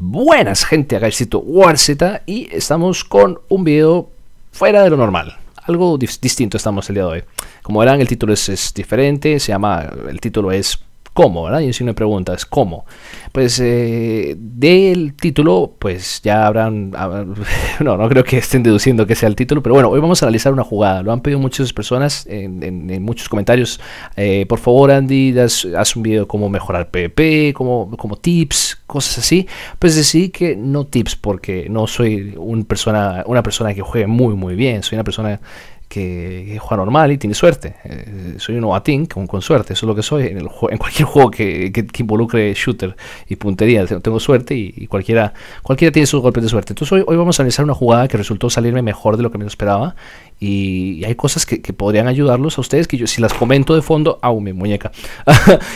Buenas gente, acá el sitio Warzeta y estamos con un video fuera de lo normal. Algo distinto estamos el día de hoy. Como verán, el título es diferente, se llama, el título es ¿Cómo? ¿verdad? Y si me de pregunta es ¿cómo? Pues eh, del título, pues ya habrán... No, no creo que estén deduciendo que sea el título, pero bueno, hoy vamos a analizar una jugada. Lo han pedido muchas personas en, muchos comentarios. Eh, por favor, Andy, haz un video cómo mejorar pp como, como tips, cosas así. Pues decir que no tips, porque no soy un persona, una persona que juegue muy, muy bien. Soy una persona que juega normal y tiene suerte. Eh, soy un novatín con, con, suerte, eso es lo que soy en, el, en cualquier juego que, que, involucre shooter y puntería. Tengo suerte y, cualquiera, cualquiera tiene sus golpes de suerte. Entonces hoy, hoy vamos a analizar una jugada que resultó salirme mejor de lo que me esperaba y, hay cosas que, podrían ayudarlos a ustedes que yo si las comento de fondo, aún mi muñeca,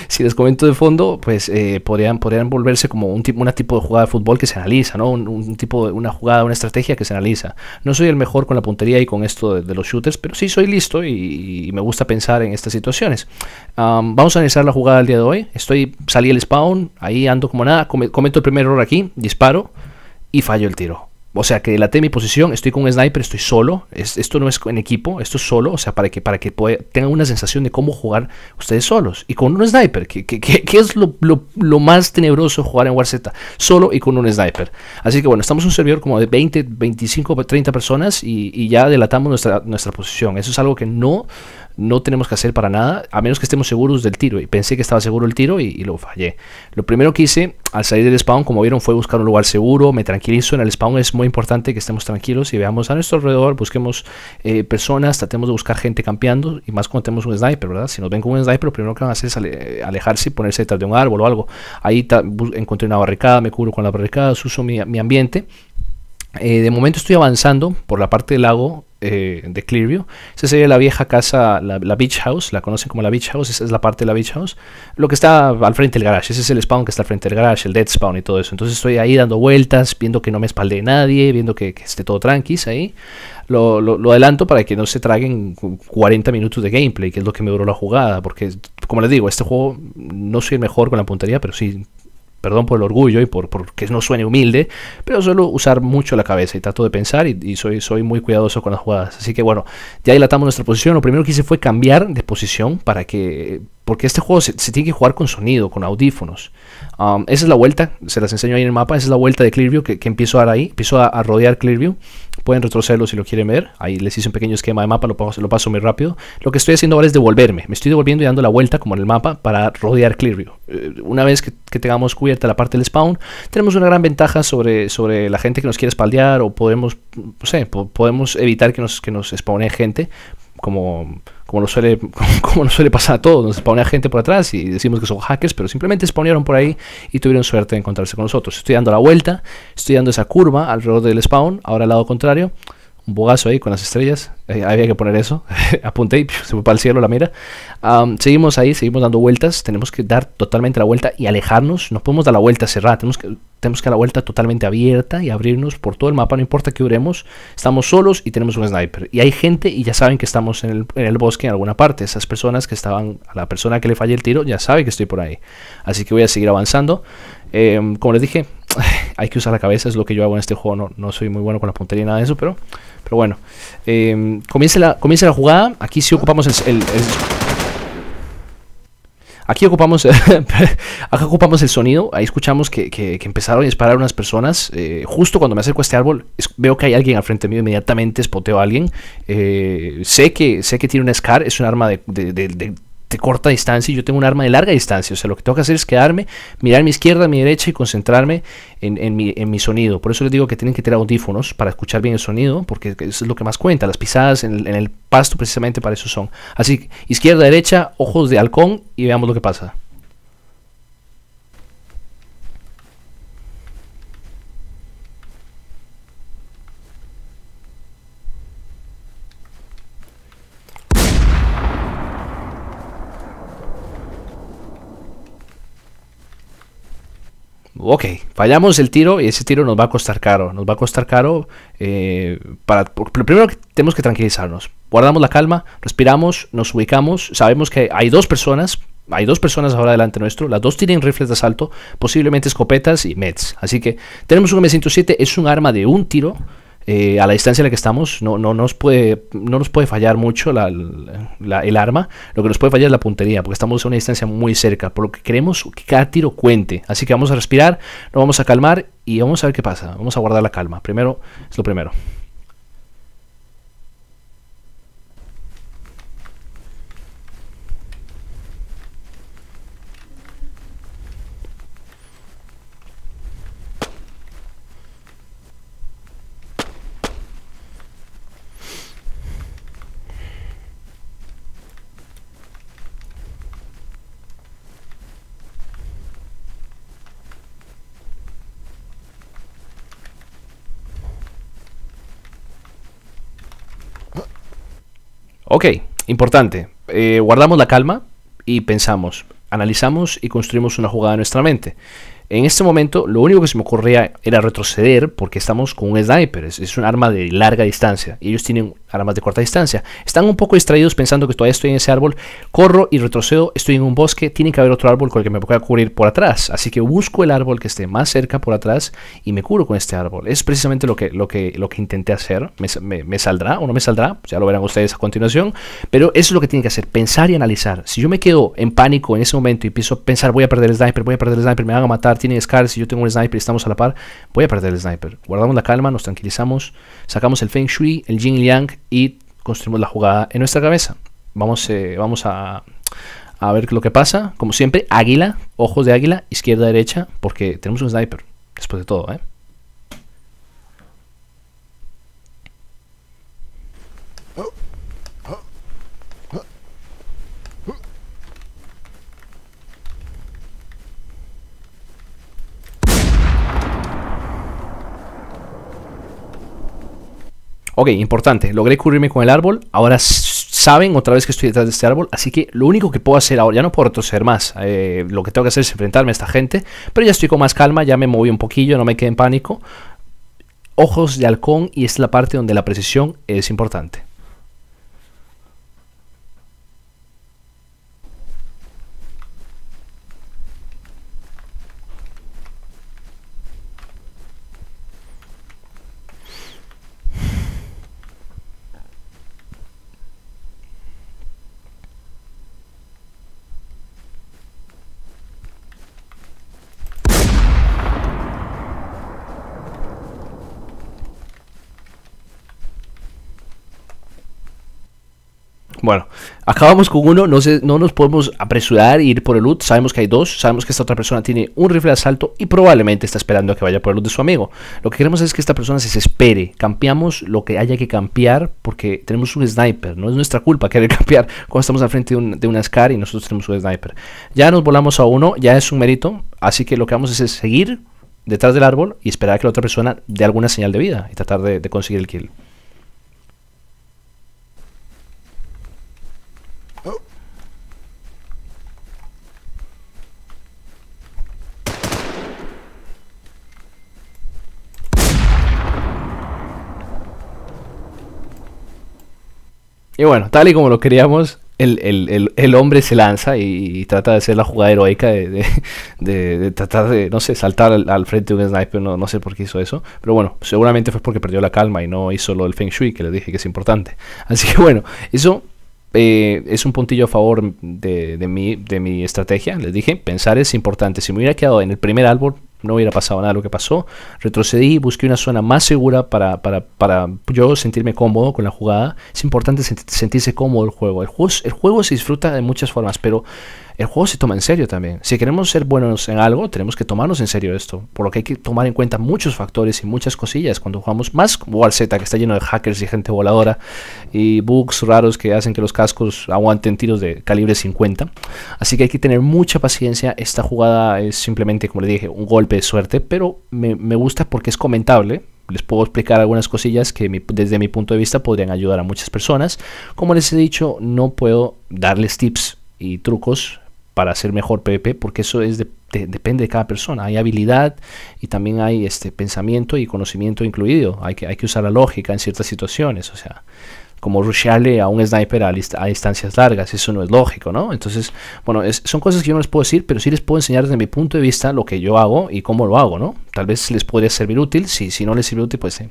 si las comento de fondo, pues eh, podrían, podrían volverse como un tipo, una tipo de jugada de fútbol que se analiza, ¿no? Un, tipo de una jugada, una estrategia que se analiza. No soy el mejor con la puntería y con esto de los shooters pero sí soy listo y, me gusta pensar en estas situaciones. vamos a analizar la jugada del día de hoy. Estoy, salí el spawn, ahí ando como nada, cometo el primer error aquí, disparo y fallo el tiro. O sea que delaté mi posición, estoy con un sniper, estoy solo. esto no es en equipo, esto es solo. O sea, para que, para que tengan una sensación de cómo jugar ustedes solos. Y con un sniper, que, que, es lo, más tenebroso jugar en War solo y con un sniper. Así que bueno, estamos en un servidor como de 20, 25, 30 personas y, y ya delatamos nuestra, nuestra posición. Eso es algo que no no tenemos que hacer para nada, a menos que estemos seguros del tiro. Y pensé que estaba seguro el tiro y, lo fallé. Lo primero que hice al salir del spawn, como vieron, fue buscar un lugar seguro, me tranquilizo. En el spawn es muy importante que estemos tranquilos y veamos a nuestro alrededor, busquemos eh, personas, tratemos de buscar gente campeando y más cuando tenemos un sniper, ¿verdad? Si nos ven con un sniper, lo primero que van a hacer es alejarse y ponerse detrás de un árbol o algo. Ahí encontré una barricada, me cubro con la barricada, uso mi, ambiente. Eh, de momento estoy avanzando por la parte del lago eh, de Clearview. Esa sería la vieja casa, la, Beach House, la conocen como la Beach House, esa es la parte de la Beach House. Lo que está al frente del garage, ese es el spawn que está al frente del garage, el dead spawn y todo eso. Entonces estoy ahí dando vueltas, viendo que no me espalde nadie, viendo que, esté todo tranquis ahí. Lo, lo, adelanto para que no se traguen 40 minutos de gameplay, que es lo que me duró la jugada, porque como les digo, este juego no soy el mejor con la puntería, pero sí perdón por el orgullo y por, que no suene humilde, pero suelo usar mucho la cabeza y trato de pensar y, soy, soy muy cuidadoso con las jugadas. Así que bueno, ya dilatamos nuestra posición. Lo primero que hice fue cambiar de posición para que... Porque este juego se, tiene que jugar con sonido, con audífonos. Um, esa es la vuelta, se las enseño ahí en el mapa, esa es la vuelta de Clearview que, empiezo a dar ahí, empiezo a rodear Clearview Pueden retrocederlo si lo quieren ver. Ahí les hice un pequeño esquema de mapa, lo paso, lo paso muy rápido. Lo que estoy haciendo ahora es devolverme. Me estoy devolviendo y dando la vuelta como en el mapa para rodear Clearview. Eh, una vez que, tengamos cubierta la parte del spawn, tenemos una gran ventaja sobre, sobre la gente que nos quiere espaldear o podemos, podemos evitar que nos, que nos gente como, como, lo suele, como suele pasar a todos. Nos spawnea gente por atrás y decimos que son hackers, pero simplemente spawnearon por ahí y tuvieron suerte de encontrarse con nosotros. Estoy dando la vuelta, estoy dando esa curva alrededor del spawn, ahora al lado contrario. Un bogazo ahí con las estrellas, eh, había que poner eso, apunté y se fue para el cielo la mira. seguimos ahí, seguimos dando vueltas, tenemos que dar totalmente la vuelta y alejarnos, no podemos dar la vuelta cerrada, tenemos que tenemos que dar la vuelta totalmente abierta y abrirnos por todo el mapa, no importa que duremos, estamos solos y tenemos un sniper. Y hay gente y ya saben que estamos en el, bosque en alguna parte. Esas personas que estaban, a la persona que le falle el tiro ya sabe que estoy por ahí. Así que voy a seguir avanzando. Em, como les dije, hay que usar la cabeza, es lo que yo hago en este juego. No, soy muy bueno con la puntería y nada de eso, pero, pero bueno. Em, comience, la, la jugada. Aquí sí ocupamos el Aquí ocupamos, ocupamos el sonido. Ahí escuchamos que, empezaron a disparar unas personas. Eh, justo cuando me acerco a este árbol, veo que hay alguien al frente mío. Inmediatamente espoteo a alguien. Eh, sé, que, sé que tiene un SCAR, es un arma de corta distancia y yo tengo un arma de larga distancia. O sea, lo que tengo que hacer es quedarme, mirar mi izquierda, mi derecha y concentrarme en, mi, en mi sonido. Por eso les digo que tienen que tener audífonos para escuchar bien el sonido, porque eso es lo que más cuenta. Las pisadas en en el pasto precisamente para eso son. Así, izquierda, derecha, ojos de halcón y veamos lo que pasa. ok, fallamos el tiro y ese tiro nos va a costar caro. Nos va a costar caro. Eh, para, primero tenemos que tranquilizarnos. Guardamos la calma, respiramos, nos ubicamos. Sabemos que hay dos personas. Hay dos personas ahora delante nuestro. Las dos tienen rifles de asalto, posiblemente escopetas y meds. Así que tenemos un M107, es un arma de un tiro eh, a la distancia en la que estamos, no, no, nos, puede, no nos puede fallar mucho el arma, lo que nos puede fallar es la puntería, porque estamos a una distancia muy cerca, por lo que queremos que cada tiro cuente. Así que vamos a respirar, nos vamos a calmar y vamos a ver qué pasa, vamos a guardar la calma, primero es lo primero. Ok, importante. Eh, guardamos la calma y pensamos, analizamos y construimos una jugada en nuestra mente. En este momento, lo único que se me ocurría era retroceder porque estamos con un sniper. Es, un arma de larga distancia. Y ellos tienen armas de corta distancia. Están un poco distraídos pensando que todavía estoy en ese árbol. Corro y retrocedo. Estoy en un bosque. Tiene que haber otro árbol con el que me pueda cubrir por atrás. Así que busco el árbol que esté más cerca por atrás y me curo con este árbol. Es precisamente lo que, lo que, lo que intenté hacer. Me, saldrá o no me saldrá. Ya lo verán ustedes a continuación. Pero eso es lo que tiene que hacer. Pensar y analizar. Si yo me quedo en pánico en ese momento y pienso pensar voy a perder el sniper, voy a perder el sniper, me van a matar tiene Scar, si yo tengo un sniper y estamos a la par, voy a perder el sniper. Guardamos la calma, nos tranquilizamos, sacamos el Feng Shui, el Jin Liang y construimos la jugada en nuestra cabeza. Vamos, eh, vamos a, a ver lo que pasa. Como siempre, águila, ojos de águila, izquierda, derecha, porque tenemos un sniper, después de todo, ¿eh? Ok, importante, logré cubrirme con el árbol, ahora saben otra vez que estoy detrás de este árbol, así que lo único que puedo hacer ahora, ya no puedo retroceder más, eh, lo que tengo que hacer es enfrentarme a esta gente, pero ya estoy con más calma, ya me moví un poquillo, no me quedé en pánico. Ojos de halcón y es la parte donde la precisión es importante. Bueno, acabamos con uno, no, no nos podemos apresurar e ir por el loot, sabemos que hay dos, sabemos que esta otra persona tiene un rifle de asalto y probablemente está esperando a que vaya por el loot de su amigo. Lo que queremos es que esta persona se desespere, campeamos lo que haya que campear porque tenemos un sniper, no es nuestra culpa querer campear cuando estamos al frente de, un, una SCAR y nosotros tenemos un sniper. Ya nos volamos a uno, ya es un mérito, así que lo que vamos es seguir detrás del árbol y esperar a que la otra persona dé alguna señal de vida y tratar de conseguir el kill. Y bueno, tal y como lo queríamos, el, hombre se lanza y, trata de hacer la jugada heroica de, tratar de, no sé, saltar al, frente de un sniper, no, sé por qué hizo eso. Pero bueno, seguramente fue porque perdió la calma y no hizo lo del feng shui, que les dije que es importante. Así que bueno, eso eh, es un puntillo a favor de, de, mi, de mi estrategia, les dije, pensar es importante. Si me hubiera quedado en el primer álbum, no hubiera pasado nada lo que pasó. Retrocedí, busqué una zona más segura para, yo sentirme cómodo con la jugada. Es importante sentirse cómodo el juego. El juego, el juego se disfruta de muchas formas, pero el juego se toma en serio también. Si queremos ser buenos en algo, tenemos que tomarnos en serio esto. Por lo que hay que tomar en cuenta muchos factores y muchas cosillas cuando jugamos más War Z, que está lleno de hackers y gente voladora y bugs raros que hacen que los cascos aguanten tiros de calibre 50. Así que hay que tener mucha paciencia. Esta jugada es simplemente, como le dije, un golpe de suerte, pero me, gusta porque es comentable les puedo explicar algunas cosillas que desde mi punto de vista podrían ayudar a muchas personas. Como les he dicho, no puedo darles tips y trucos para ser mejor PvP, porque eso es depende de cada persona. Hay habilidad y también hay este pensamiento y conocimiento incluido. Hay que, hay que usar la lógica en ciertas situaciones, o sea, como rushearle a un sniper a, distancias largas, eso no es lógico, ¿no? Entonces, bueno, son cosas que yo no les puedo decir, pero sí les puedo enseñar desde mi punto de vista lo que yo hago y cómo lo hago, ¿no? tal vez les podría servir útil. Si, si no les sirve útil, pues eh,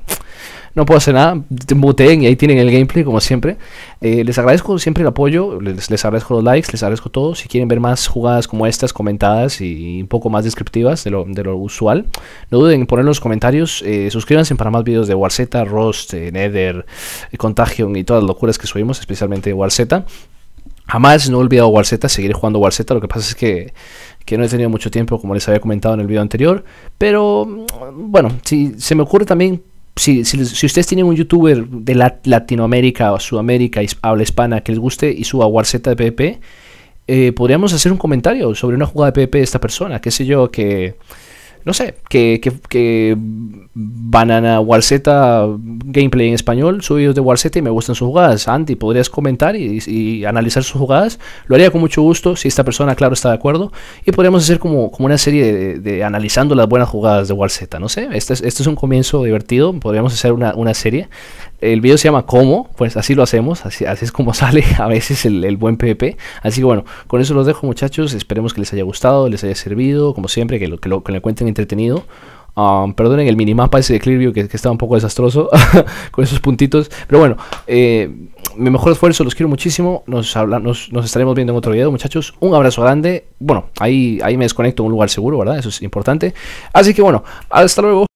no puedo hacer nada. muteen y ahí tienen el gameplay, como siempre. Eh, les agradezco siempre el apoyo, les, les, agradezco los likes, les agradezco todo. Si quieren ver más jugadas como estas, comentadas y, un poco más descriptivas de lo, usual, no duden en poner en los comentarios. Eh, suscríbanse para más videos de Warzeta, Rost, Nether, Contagion y todas las locuras que subimos, especialmente Warzeta. Jamás no he olvidado Warzeta, seguiré jugando Warzeta. Lo que pasa es que que no he tenido mucho tiempo, como les había comentado en el video anterior. Pero mm, bueno, si se me ocurre también, si, ustedes tienen un youtuber de Latinoamérica o Sudamérica, y habla hispana, que les guste y suba Warzeta de PvP, eh, podríamos hacer un comentario sobre una jugada de PvP de esta persona. Qué sé yo, que no sé, que, que, que Banana Warzeta gameplay en español, subidos de Warzeta y me gustan sus jugadas. Andy, podrías comentar y, analizar sus jugadas. Lo haría con mucho gusto si esta persona, claro, está de acuerdo. Y podríamos hacer como, una serie de, analizando las buenas jugadas de Warzeta. No sé, este es, este es un comienzo divertido. Podríamos hacer una serie el video se llama ¿Cómo? Pues así lo hacemos, así, es como sale a veces el, buen PvP. Así que bueno, con eso los dejo muchachos, esperemos que les haya gustado, les haya servido, como siempre, que lo, que encuentren entretenido. Ah, perdonen el minimapa ese de Clearview que, que estaba un poco desastroso con esos puntitos. Pero bueno, eh, mi mejor esfuerzo, los quiero muchísimo. Nos, nos, estaremos viendo en otro video, muchachos. Un abrazo grande. Bueno, ahí, ahí me desconecto en un lugar seguro, ¿verdad? Eso es importante. Así que bueno, hasta luego.